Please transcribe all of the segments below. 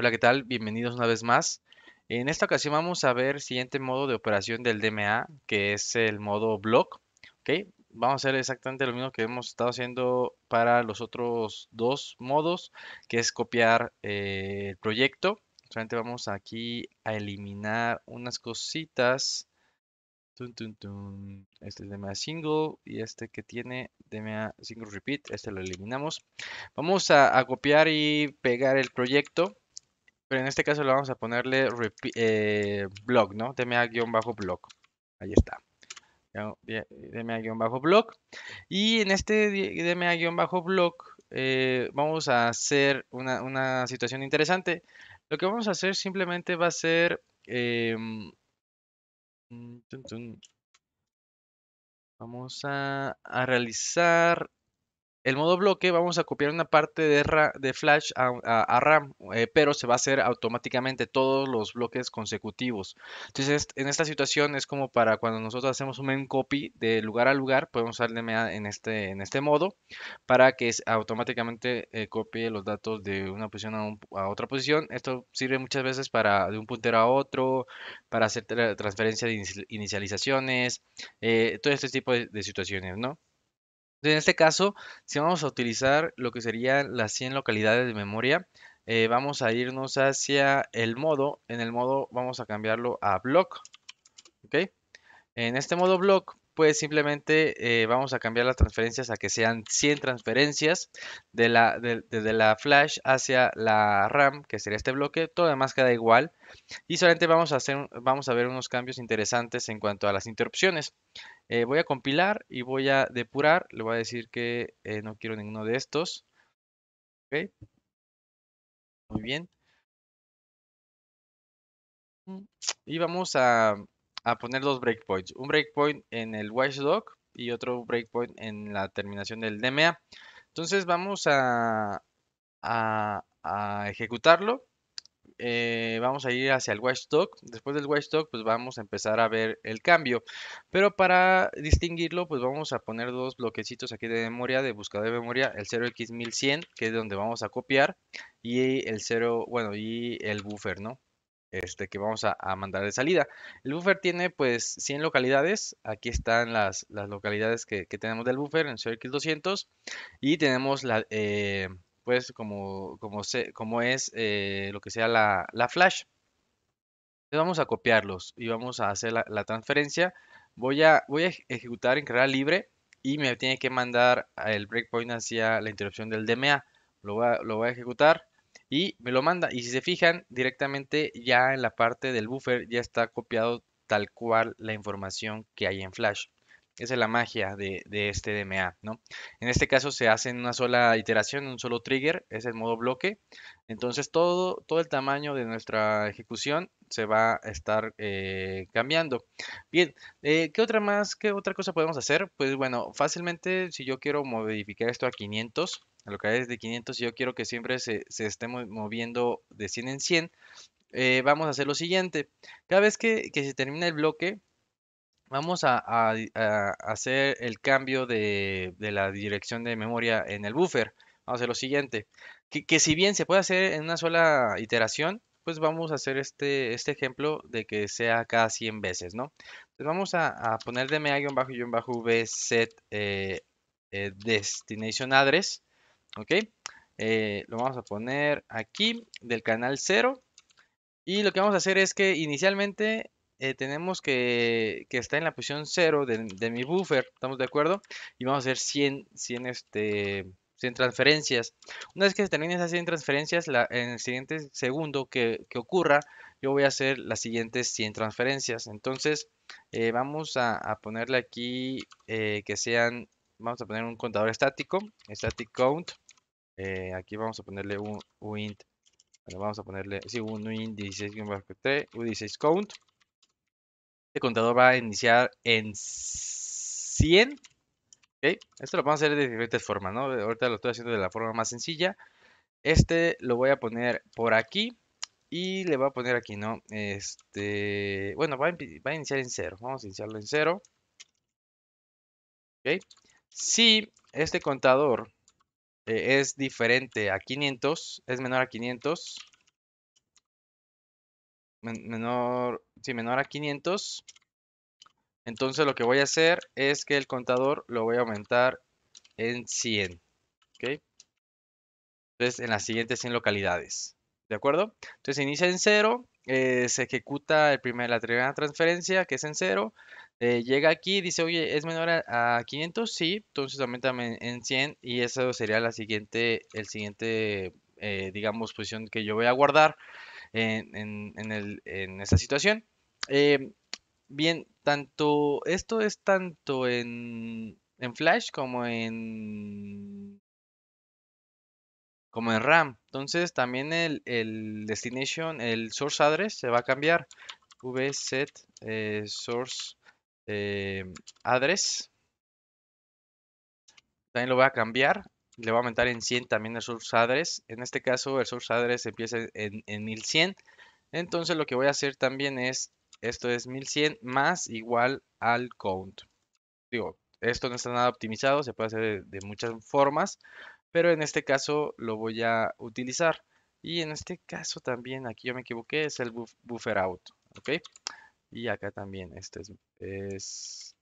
Hola, ¿qué tal? Bienvenidos una vez más. En esta ocasión vamos a ver el siguiente modo de operación del DMA, que es el modo block. ¿ok? Vamos a hacer exactamente lo mismo que hemos estado haciendo para los otros dos modos, que es copiar eh, el proyecto. Solamente vamos aquí a eliminar unas cositas. Este es DMA single y este que tiene DMA single repeat, este lo eliminamos. Vamos a copiar y pegar el proyecto pero en este caso lo vamos a ponerle eh, blog, ¿no? DMA-blog. Ahí está. DMA-blog. Y en este DMA-blog eh, vamos a hacer una, situación interesante. Lo que vamos a hacer simplemente va a ser... Em, vamos a, a, realizar el modo bloque, vamos a copiar una parte de, de flash a, RAM, eh, pero se va a hacer automáticamente todos los bloques consecutivos. Entonces, en esta situación es como para cuando nosotros hacemos un main copy de lugar a lugar, podemos usar DMA en este, en este modo para que automáticamente eh, copie los datos de una posición a, otra posición. Esto sirve muchas veces para de un puntero a otro, para hacer transferencia de inicializaciones, eh, todo este tipo de situaciones, ¿no? En este caso, si vamos a utilizar lo que serían las 100 localidades de memoria, eh, vamos a irnos hacia el modo. En el modo vamos a cambiarlo a block. En este modo block, pues simplemente eh, vamos a cambiar las transferencias a que sean 100 transferencias de la, desde la flash hacia la RAM, que sería este bloque. Todo demás queda igual. Y solamente vamos a, hacer, vamos a ver unos cambios interesantes en cuanto a las interrupciones. Eh, voy a compilar y voy a depurar. Le voy a decir que eh, no quiero ninguno de estos. Muy bien. Mm, y vamos a, poner dos breakpoints. Un breakpoint en el watchdog y otro breakpoint en la terminación del DMA. Entonces vamos a ejecutarlo. Eh, vamos a ir hacia el watchdog. Después del watchdog, pues vamos a empezar a ver el cambio. Pero para distinguirlo, pues vamos a poner dos bloquecitos aquí de memoria, de buscador de memoria, el 0x1100, que es donde vamos a copiar, y el 0, bueno, y el buffer, ¿no? Este, que vamos a, mandar de salida. El buffer tiene pues 100 localidades. Aquí están las, las localidades que, tenemos del buffer en x 200. Y tenemos la, eh, pues como, como, es eh, lo que sea la, flash. vamos a copiarlos y vamos a hacer la, transferencia. Voy a, voy a ejecutar en carrera libre y me tiene que mandar el breakpoint hacia la interrupción del DMA. Lo voy a, lo voy a ejecutar y me lo manda. Y si se fijan, directamente ya en la parte del buffer ya está copiado tal cual la información que hay en Flash. Esa es la magia de, este DMA, ¿no? En este caso se hace en una sola iteración, un solo trigger, es el modo bloque. Entonces todo, todo el tamaño de nuestra ejecución se va a estar eh, cambiando. Bien, eh, ¿qué otra más, qué otra cosa podemos hacer? Pues bueno, fácilmente si yo quiero modificar esto a 500, a lo que es de 500, si yo quiero que siempre se, se esté moviendo de 100 en 100, eh, vamos a hacer lo siguiente. Cada vez que, que se termina el bloque, vamos a, hacer el cambio de, la dirección de memoria en el buffer. Vamos a hacer lo siguiente, que, si bien se puede hacer en una sola iteración, pues vamos a hacer este, este ejemplo de que sea cada 100 veces, ¿no? Entonces vamos a, poner dma-v set eh, eh, destination address, ¿ok? Eh, lo vamos a poner aquí del canal 0 y lo que vamos a hacer es que inicialmente eh, tenemos que, que, está en la posición 0 de, mi buffer, ¿estamos de acuerdo? Y vamos a hacer 100, 100, este, 100 transferencias. Una vez que se terminen esas 100 transferencias, en el siguiente segundo que, ocurra, yo voy a hacer las siguientes 100 transferencias. Entonces, eh, vamos a, ponerle aquí eh, que sean, vamos a poner un contador estático, static count. aquí vamos a ponerle un, int, vamos a ponerle, sí, un int 16-3, 16 count. Este contador va a iniciar en 100. Okay. Esto lo vamos a hacer de diferentes formas, ¿no? Ahorita lo estoy haciendo de la forma más sencilla. Este lo voy a poner por aquí y le voy a poner aquí, ¿no? Este, bueno, va a, iniciar en 0. Vamos a iniciarlo en 0. ¿Ok? Si este contador eh, es diferente a 500, es menor a 500, menor si menor a 500, entonces lo que voy a hacer es que el contador lo voy a aumentar en 100. Entonces, en las siguientes 100 localidades. ¿De acuerdo? Entonces, inicia en 0. Eh, se ejecuta el primer, la primera transferencia, que es en 0. Eh, llega aquí, dice, oye, ¿es menor a, 500? Sí. Entonces, aumenta en 100. Y eso sería la siguiente, el siguiente, eh, digamos, posición que yo voy a guardar en, esta situación. Em, bien, tanto esto es tanto en, Flash como en como en RAM. Entonces también el, destination, el source address se va a cambiar. vset eh, source eh, address. También lo voy a cambiar le voy a aumentar en 100 también el source address. En este caso el source address empieza en, 1100. Entonces lo que voy a hacer también es, esto es 1100 más igual al count. Digo, esto no está nada optimizado, se puede hacer de, muchas formas, pero en este caso lo voy a utilizar. Y en este caso también, aquí yo me equivoqué, es el buffer out, ¿ok? Y acá también, este es, es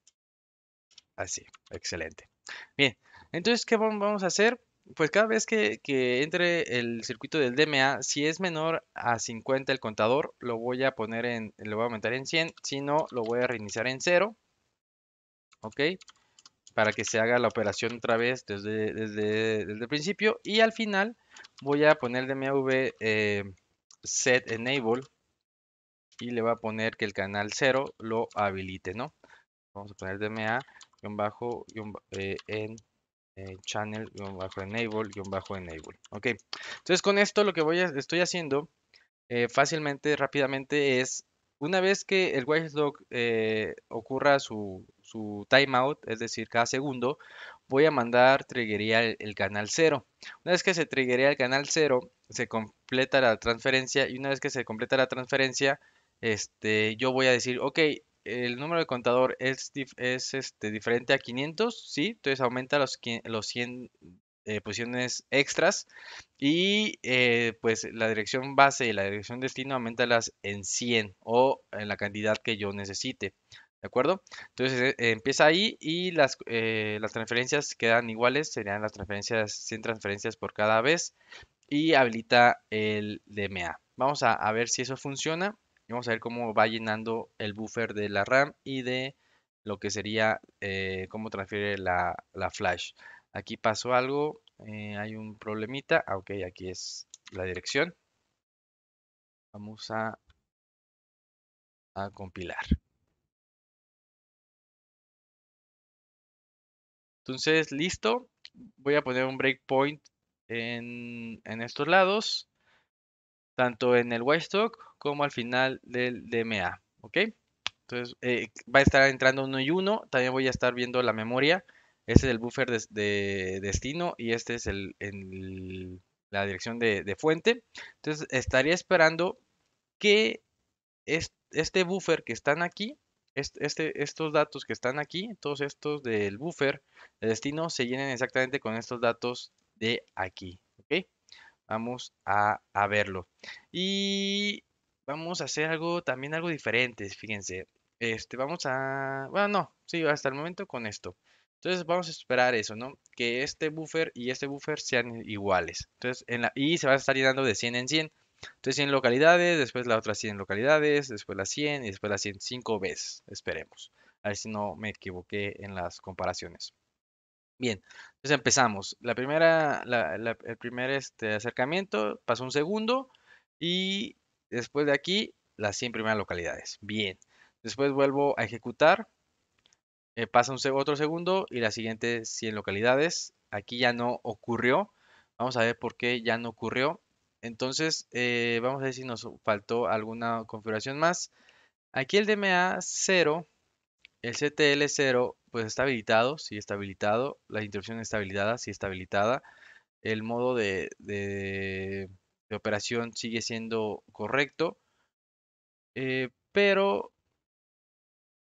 así, excelente. Bien, entonces, ¿qué vamos a hacer? Pues cada vez que, entre el circuito del DMA, si es menor a 50 el contador, lo voy a poner en, lo voy a aumentar en 100, si no, lo voy a reiniciar en 0, ¿ok? Para que se haga la operación otra vez desde, el principio y al final voy a poner DMAV eh, set enable y le voy a poner que el canal 0 lo habilite, ¿no? Vamos a poner DMA-en bajo, eh, eh, bajo enable bajo enable Ok, entonces con esto lo que voy a, estoy haciendo eh, fácilmente, rápidamente es una vez que el watchdog eh, ocurra su, su timeout, es decir, cada segundo, voy a mandar triggería el, canal 0. Una vez que se triggería el canal 0, se completa la transferencia y una vez que se completa la transferencia, este, yo voy a decir, ok, el número de contador es, este, diferente a 500, ¿sí? Entonces aumenta los, los 100 eh, posiciones extras y eh, pues la dirección base y la dirección destino las en 100 o en la cantidad que yo necesite. ¿De acuerdo? Entonces e, empieza ahí y las, eh, las transferencias quedan iguales, serían las transferencias 100 transferencias por cada vez y habilita el DMA. Vamos a ver si eso funciona vamos a ver cómo va llenando el buffer de la RAM y de lo que sería eh, cómo transfiere la, flash. Aquí pasó algo, eh, hay un problemita. Ah, ok, aquí es la dirección. Vamos a, a compilar. Entonces, listo. Voy a poner un breakpoint en, estos lados, tanto en el stock como al final del DMA. ¿Ok? Entonces eh, va a estar entrando uno y uno. También voy a estar viendo la memoria. Este es el buffer de, destino y este es el, la dirección de, fuente. Entonces estaría esperando que este buffer que están aquí, este, estos datos que están aquí, todos estos del buffer de destino se llenen exactamente con estos datos de aquí. ¿ok? Vamos a, a verlo. Y vamos a hacer algo, también algo diferente, fíjense. Este, vamos a, bueno, no, sí, hasta el momento con esto. Entonces vamos a esperar eso, ¿no? Que este buffer y este buffer sean iguales. Entonces, en la, y se va a estar llenando de 100 en 100. Entonces 100 localidades, después la otra 100 localidades, después la 100 y después la 105 veces. Esperemos. A ver si no me equivoqué en las comparaciones. Bien, entonces empezamos. La primera, el primer este acercamiento pasó un segundo y Después de aquí, las 100 primeras localidades. Bien. Después vuelvo a ejecutar. Eh, pasa otro segundo y las siguientes 100 localidades. Aquí ya no ocurrió. Vamos a ver por qué ya no ocurrió. Entonces, eh, vamos a ver si nos faltó alguna configuración más. Aquí el DMA 0, el CTL 0, pues está habilitado, sí está habilitado. La interrupción está habilitada, sí está habilitada. El modo de de operación sigue siendo correcto. Eh, pero...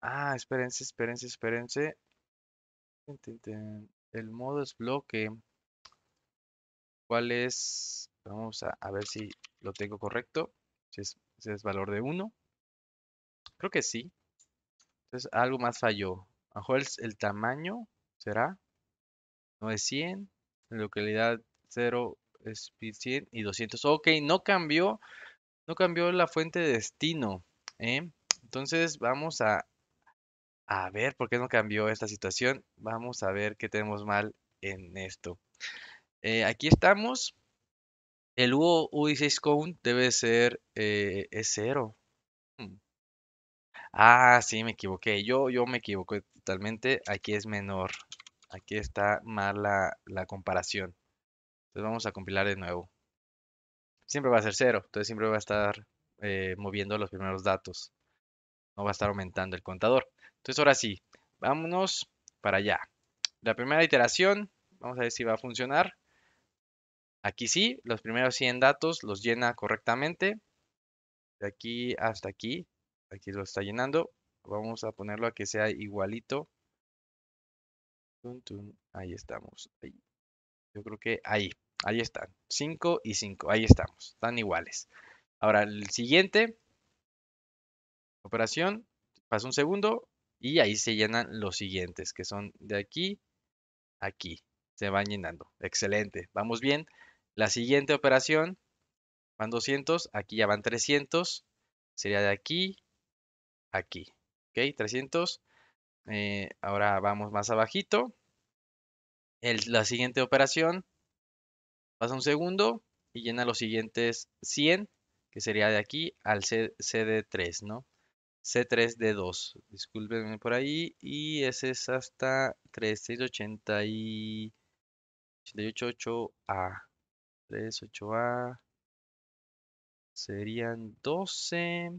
Ah, espérense, espérense, espérense. El modo es bloque. ¿Cuál es? Vamos a, ver si lo tengo correcto. Si es, es valor de 1. Creo que sí. Entonces algo más falló. A el, el tamaño será. No es 100. localidad 0 Speed 100 y 200. Ok, no cambió, no cambió la fuente de destino. ¿eh? Entonces vamos a, a ver por qué no cambió esta situación. Vamos a ver qué tenemos mal en esto. Eh, aquí estamos. El U16 count debe ser eh, es 0. Hmm. Ah, sí, me equivoqué. Yo, yo me equivoqué totalmente. Aquí es menor. Aquí está mal la comparación. Entonces vamos a compilar de nuevo. Siempre va a ser cero, entonces siempre va a estar eh, moviendo los primeros datos. No va a estar aumentando el contador. Entonces ahora sí, vámonos para allá. La primera iteración, vamos a ver si va a funcionar. Aquí sí, los primeros 100 datos los llena correctamente. De aquí hasta aquí, aquí lo está llenando. Vamos a ponerlo a que sea igualito. Ahí estamos. Yo creo que ahí. Ahí están. 5 y 5. Ahí estamos. Están iguales. Ahora, el siguiente. Operación. Pasa un segundo. Y ahí se llenan los siguientes, que son de aquí aquí. Se van llenando. Excelente. Vamos bien. La siguiente operación. Van 200. Aquí ya van 300. Sería de aquí aquí. ¿Ok? 300. Eh, ahora vamos más abajito. la siguiente operación Pasa un segundo y llena los siguientes 100, que sería de aquí al CD3, ¿no? C3D2, discúlpenme por ahí, y ese es hasta 3680 y a 38A serían 12.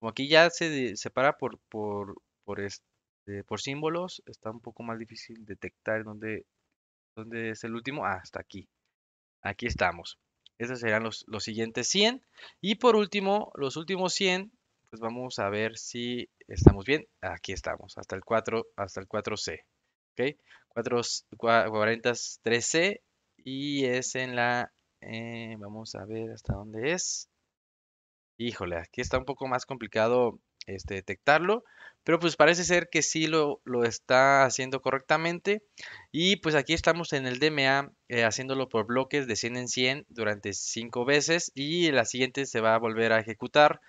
Como aquí ya se separa por, por, por, este, por símbolos, está un poco más difícil detectar dónde, dónde es el último. Ah, hasta aquí aquí estamos. esos serán los, siguientes 100. Y por último, los últimos 100, pues vamos a ver si estamos bien. Aquí estamos, hasta el 4, hasta el 4C. ¿Ok? 4, c ok 43 c y es en la... Eh, vamos a ver hasta dónde es. Híjole, aquí está un poco más complicado este, detectarlo. Pero pues parece ser que sí lo, está haciendo correctamente. Y pues aquí estamos en el DMA eh, haciéndolo por bloques de 100 en 100 durante 5 veces y la siguiente se va a volver a ejecutar.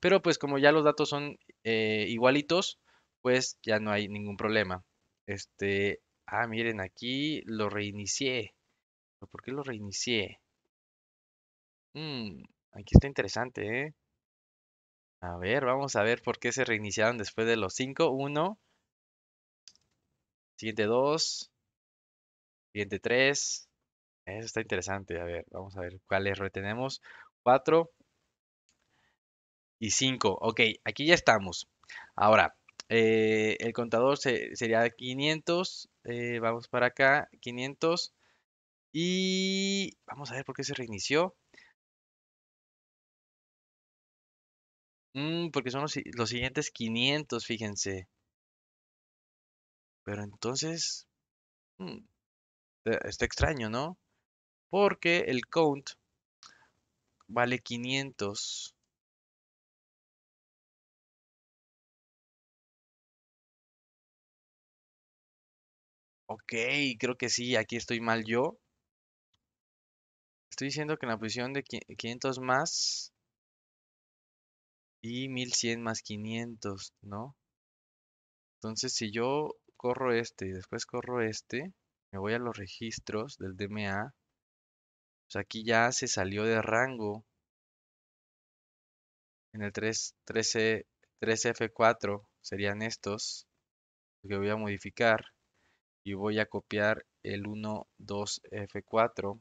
Pero pues como ya los datos son eh, igualitos, pues ya no hay ningún problema. Este, ah, miren, aquí lo reinicié. ¿Por qué lo reinicié? Mm, aquí está interesante, ¿eh? A ver, vamos a ver por qué se reiniciaron después de los 5. 1. Siguiente 2. Siguiente 3. Eso está interesante. A ver, vamos a ver cuáles retenemos. 4 y 5. Ok, aquí ya estamos. Ahora, eh, el contador sería 500. Eh, vamos para acá, 500. Y vamos a ver por qué se reinició. Mm, porque son los, siguientes 500, fíjense. Pero entonces, mm, eh, está extraño, ¿no? Porque el count vale 500. Ok, creo que sí, aquí estoy mal yo. Estoy diciendo que en la posición de 500 más y 1100 más 500, ¿no? Entonces, si yo corro este y después corro este, me voy a los registros del DMA, pues aquí ya se salió de rango en el 3, f 4 serían estos que voy a modificar y voy a copiar el 1, 2F4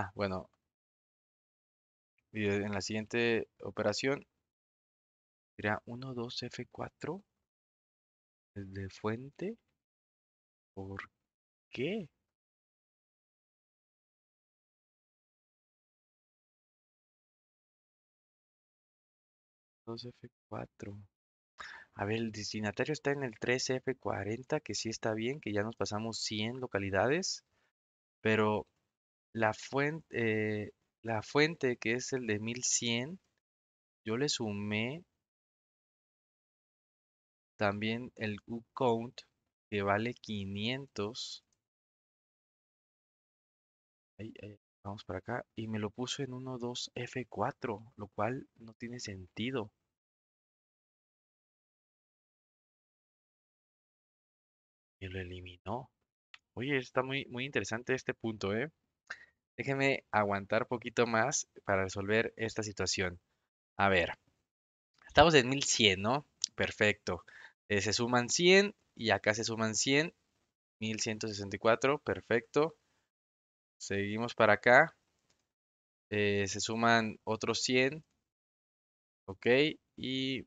Ah, bueno. E, en la siguiente operación 1, 2, f 4 de fuente. ¿Por qué? F4. A ver, el destinatario está en el 3F40, que sí está bien, que ya nos pasamos 100 localidades, pero eh, la fuente, que es el de 1100, yo le sumé también el count que vale 500. vamos para acá. Y me lo puso en 1, 2, f 4 lo cual no tiene sentido. Y lo eliminó. Oye, está muy, muy interesante este punto, ¿eh? Déjenme aguantar un poquito más para resolver esta situación. A ver, estamos en 1100, ¿no? Perfecto. Eh, se suman 100 y acá se suman 100. 1164, perfecto. Seguimos para acá. Eh, se suman otros 100. Ok, y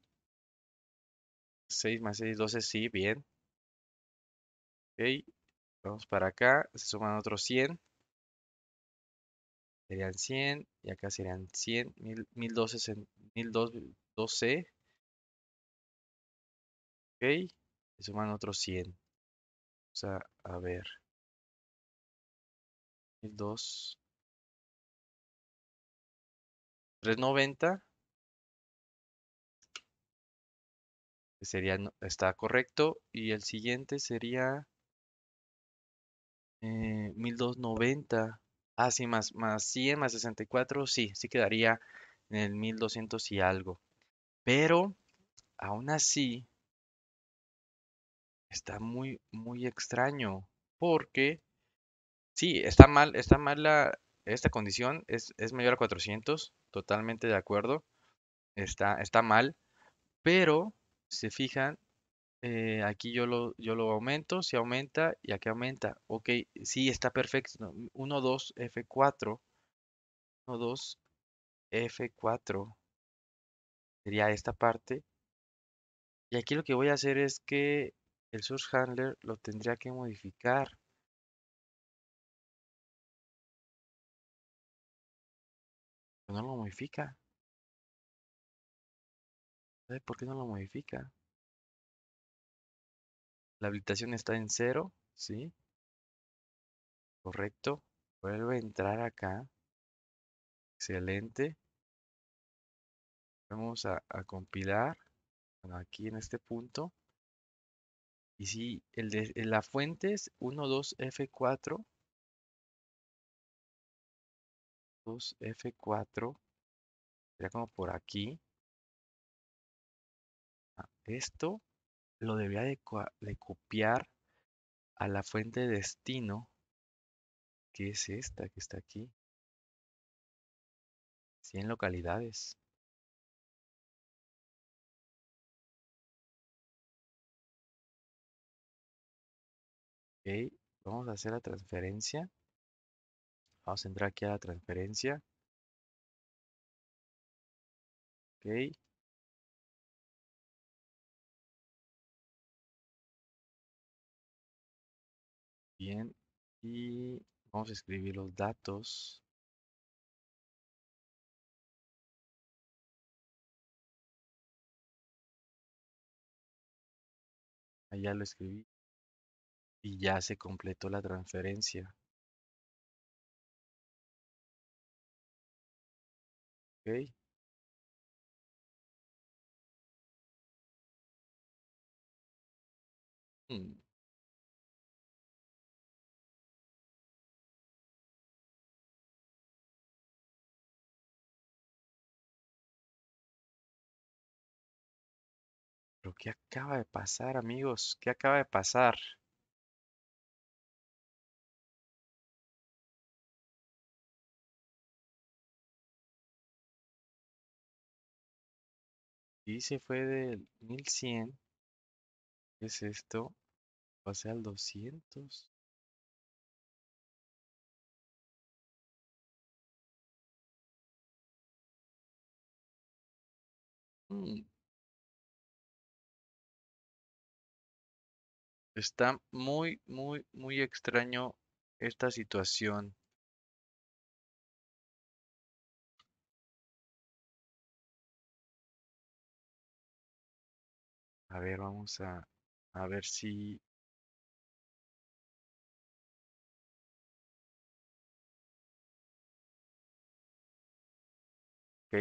6 más 6, 12, sí, bien. Ok, vamos para acá. Se suman otros 100 serían 100 y acá serían 100, 1012, 1012. Ok, y suman otros 100. O sea, a ver. 1002. 390. Que sería, está correcto. Y el siguiente sería eh, 1290. Ah, sí, más, más 100, más 64, sí, sí quedaría en el 1200 y algo. Pero, aún así, está muy, muy extraño. Porque, sí, está mal, está mal la, esta condición, es, mayor a 400, totalmente de acuerdo. Está, está mal, pero, se fijan, eh, aquí yo lo, yo lo aumento, se aumenta y aquí aumenta. Ok, sí, está perfecto. 1, 2, F4. 1, 2, F4. Sería esta parte. Y aquí lo que voy a hacer es que el source handler lo tendría que modificar. No lo modifica. ¿Por qué no lo modifica? La habilitación está en cero, ¿sí? Correcto. Vuelve a entrar acá. Excelente. Vamos a, compilar. Bueno, aquí en este punto. Y si la fuente es 2, f 4 2F4. Sería como por aquí. Ah, esto lo debía de, copiar a la fuente de destino, que es esta que está aquí. 100 localidades. Ok, vamos a hacer la transferencia. Vamos a entrar aquí a la transferencia. Ok. Bien, y vamos a escribir los datos. Allá ah, lo escribí y ya se completó la transferencia. Okay. Hmm. ¿Qué acaba de pasar, amigos? ¿Qué acaba de pasar? Y se fue del 1100. ¿Qué es esto? Pasé al 200. Está muy, muy, muy extraño esta situación. A ver, vamos a, ver si...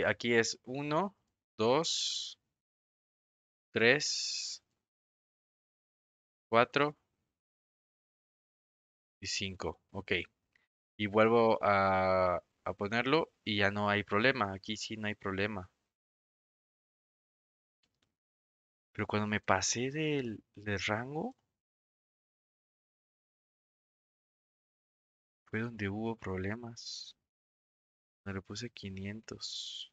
aquí es uno, dos, tres, 4 y 5. Ok. Y vuelvo a, ponerlo y ya no hay problema. Aquí sí no hay problema. Pero cuando me pasé del, rango, fue donde hubo problemas. me le puse 500.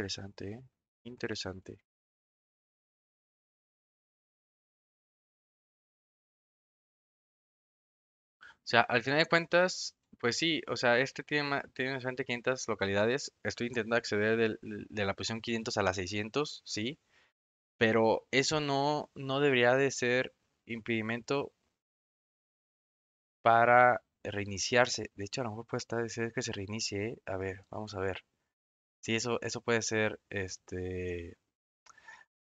interesante, ¿eh? Interesante. O sea, al final de cuentas, pues sí, o sea, este tiene, tiene bastante 500 localidades. Estoy intentando acceder de la posición 500 a la 600, sí. Pero eso no, debería de ser impedimento para reiniciarse. De hecho, a lo mejor puede estar que se reinicie. ¿eh? A ver, vamos a ver. Sí, eso, eso puede ser, este...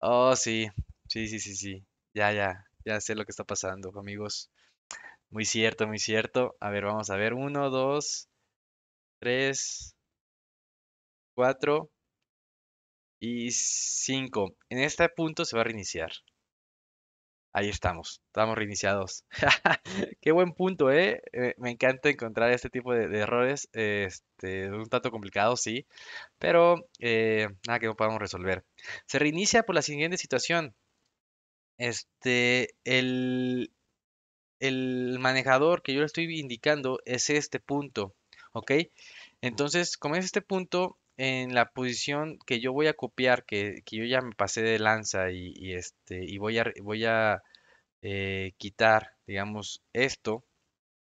Oh, sí, sí, sí, sí, sí. Ya, ya, ya sé lo que está pasando, amigos. Muy cierto, muy cierto. A ver, vamos a ver. Uno, dos, tres, cuatro y cinco. En este punto se va a reiniciar ahí estamos, estamos reiniciados. Qué buen punto, ¿eh? ¿eh? me encanta encontrar este tipo de, errores, este, un tanto complicado, sí, pero eh, nada que no podamos resolver. Se reinicia por la siguiente situación. Este, el, el manejador que yo le estoy indicando es este punto, ¿ok? Entonces, como es este punto, en la posición que yo voy a copiar, que, yo ya me pasé de lanza y, este, y voy a, voy a eh, quitar, digamos, esto,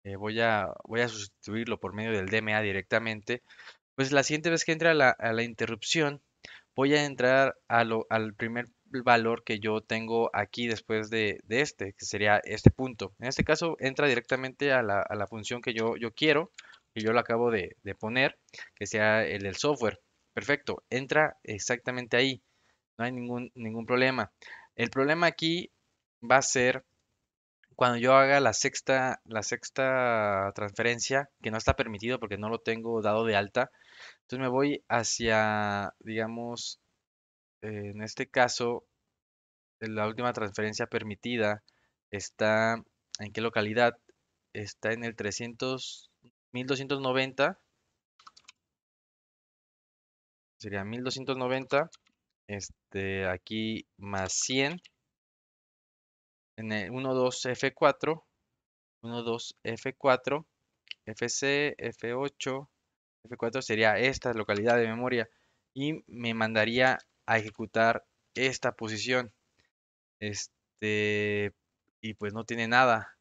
eh, voy, a, voy a sustituirlo por medio del DMA directamente, pues la siguiente vez que entre a la, interrupción, voy a entrar al primer valor que yo tengo aquí después de, este, que sería este punto. En este caso entra directamente a la, a la función que yo quiero que yo lo acabo de, poner, que sea el del software. Perfecto, entra exactamente ahí. No hay ningún, ningún problema. El problema aquí va a ser cuando yo haga la sexta, la sexta transferencia, que no está permitido porque no lo tengo dado de alta. Entonces me voy hacia, digamos, en este caso, la última transferencia permitida está en qué localidad? Está en el 300. 1290. Sería 1290. Este, aquí más 100. En el 12F4. 12F4. FC, F8. F4 sería esta localidad de memoria. Y me mandaría a ejecutar esta posición. Este, y pues no tiene nada.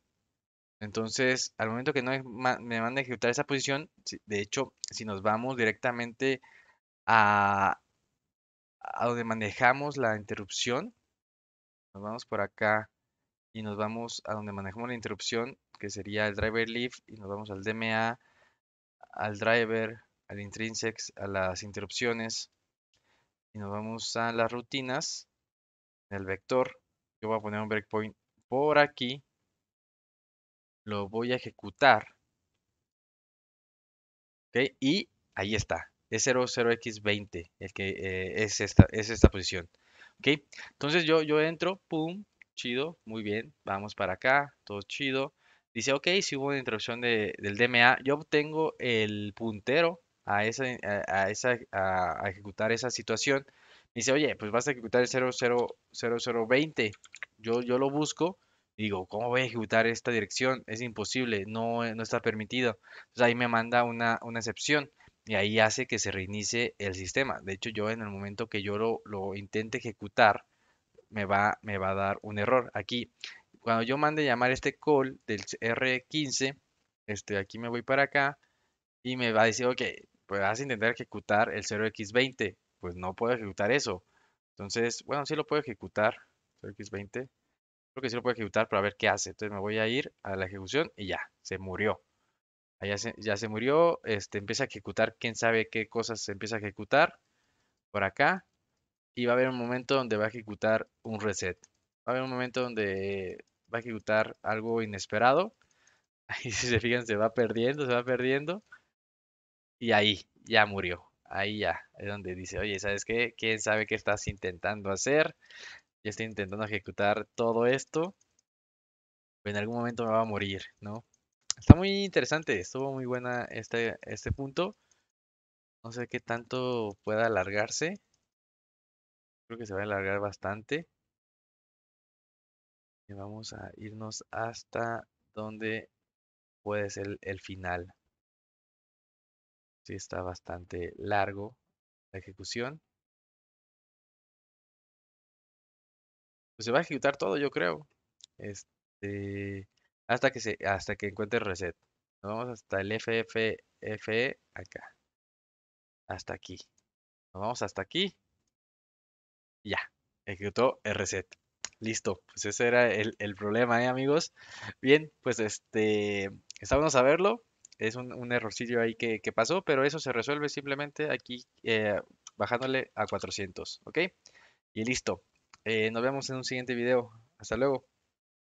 Entonces, al momento que no me manda a ejecutar esa posición, de hecho, si nos vamos directamente a, donde manejamos la interrupción, nos vamos por acá y nos vamos a donde manejamos la interrupción, que sería el driver leaf, y nos vamos al DMA, al driver, al intrinsex, a las interrupciones, y nos vamos a las rutinas, el vector. Yo voy a poner un breakpoint por aquí lo voy a ejecutar. ¿Ok? Y ahí está. Es 00x20, el que eh, es, esta, es esta posición. ¿Ok? Entonces yo, yo entro, pum, chido, muy bien. Vamos para acá, todo chido. Dice, ok, si hubo una interrupción del DMA, yo obtengo el puntero a, esa, eh, a, esa, a, ejecutar esa situación. Dice, oye, pues vas a ejecutar el 00020. Yo, yo lo busco digo, ¿cómo voy a ejecutar esta dirección? Es imposible, no, eh, no está permitido. Entonces ahí me manda una, excepción y ahí hace que se reinicie el sistema. De hecho, yo en el momento que yo lo, intente ejecutar, me va, me va a dar un error. Aquí, cuando yo mande llamar este call del R15, este, aquí me voy para acá y me va a decir, ok, pues vas a intentar ejecutar el 0x20. Pues no puedo ejecutar eso. Entonces, bueno, sí lo puedo ejecutar. 0x20 que sí lo puedo ejecutar para ver qué hace. Entonces me voy a ir a la ejecución y ya, se murió. ya se murió. Este empieza a ejecutar, quién sabe qué cosas se empieza a ejecutar por acá. Y va a haber un momento donde va a ejecutar un reset. Va a haber un momento donde va a ejecutar algo inesperado. Ahí si se fijan se va perdiendo, se va perdiendo. Y ahí, ya murió. Ahí ya, es donde dice, oye, ¿sabes qué? ¿Quién sabe qué estás intentando hacer? Ya estoy intentando ejecutar todo esto. En algún momento me va a morir, ¿no? Está muy interesante, estuvo muy buena este, este punto. No sé qué tanto pueda alargarse. Creo que se va a alargar bastante. Y vamos a irnos hasta donde puede ser el final. Sí, está bastante largo la ejecución. pues se va a ejecutar todo, yo creo. Este, hasta que se, hasta que encuentre reset. Nos vamos hasta el FFF acá. Hasta aquí. Nos vamos hasta aquí. Ya, ejecutó el reset. Listo, pues ese era el, problema, ¿eh, amigos? Bien, pues este, estábamos a verlo. Es un, un errorcillo ahí que, pasó, pero eso se resuelve simplemente aquí eh, bajándole a 400, ¿ok? Y listo. Eh, nos vemos en un siguiente video. Hasta luego.